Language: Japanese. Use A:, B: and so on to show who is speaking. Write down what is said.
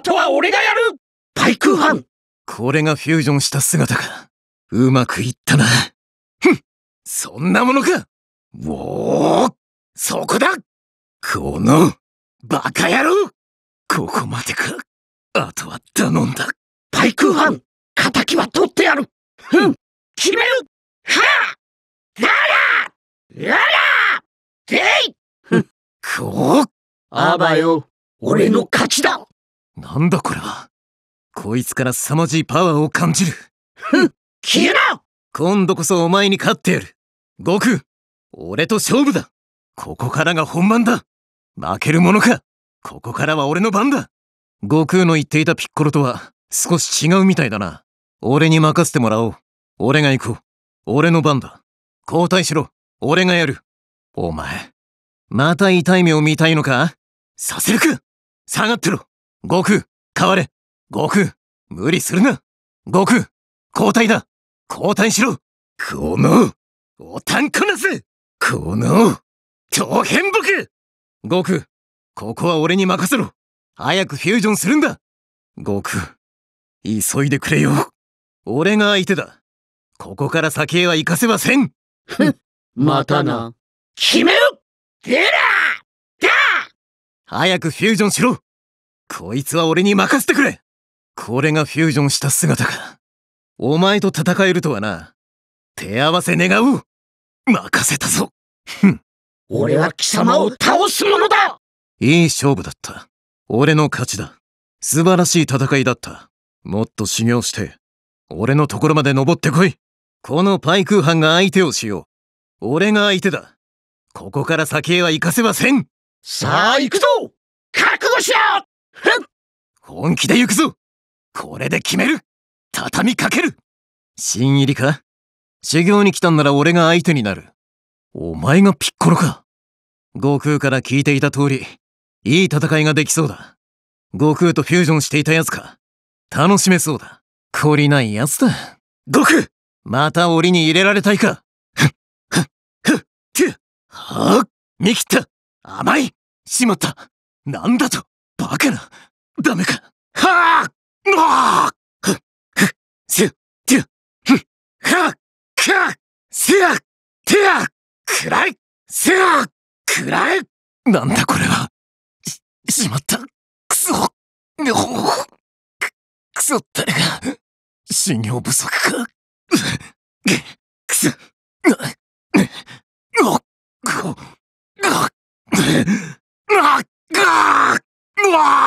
A: あとは俺がやるパイクーハン
B: これがフュージョンした姿か。うまくいったな。
A: ふんそんなものか
B: お
A: おそこだこの、バカ野郎ここまでか。あとは頼んだ。パイクーハン仇は取ってやるふん決めるはあならやらでいこうあばよ俺の勝ちだ
B: なんだこれはこいつから凄まじいパワーを感じるふん消えろ今度こそお前に勝ってやる悟空俺と勝負だここからが本番だ負けるものかここからは俺の番だ悟空の言っていたピッコロとは少し違うみたいだな俺に任せてもらおう俺が行こう俺の番だ交代しろ俺がやるお前また痛い目を見たいのかさせるか下がってろ悟空、変われ悟空、無理するな悟空、交代だ交代しろこの、おたんこなせこの、長編僕悟空、ここは俺に任せろ早くフュージョンするんだ悟空、急いでくれよ俺が相手だここから先へは行かせませんふっ、またな。決めろ出るだ早くフュージョンしろこいつは俺に任せてくれこれがフュージョンした姿か。お前と戦えるとはな。手合わせ願う任せたぞふん俺は貴様を倒すものだいい勝負だった。俺の勝ちだ。素晴らしい戦いだった。もっと修行して、俺のところまで登ってこい。このパイクーハンが相手をしよう。俺が相手だ。ここから先へは行かせませんさあ行くぞ覚悟しろ本気で行くぞこれで決める畳みかける新入りか修行に来たんなら俺が相手になる。お前がピッコロか。悟空から聞いていた通り、いい戦いができそうだ。悟空とフュージョンしていた奴か。楽しめそうだ。懲りない奴だ。悟空また檻に入れられたいか。ふっ、ふっ、ふっ、はぁ、あ、見切った甘いしまったなんだとバカなダメ
A: かはああふっふっせってやふっはっかせやてやくらいせやくらいなんだこれはし、しまったくそねほく、くそったれが信用不足かくくそな、ね、な、こ、な、な、な、Blah!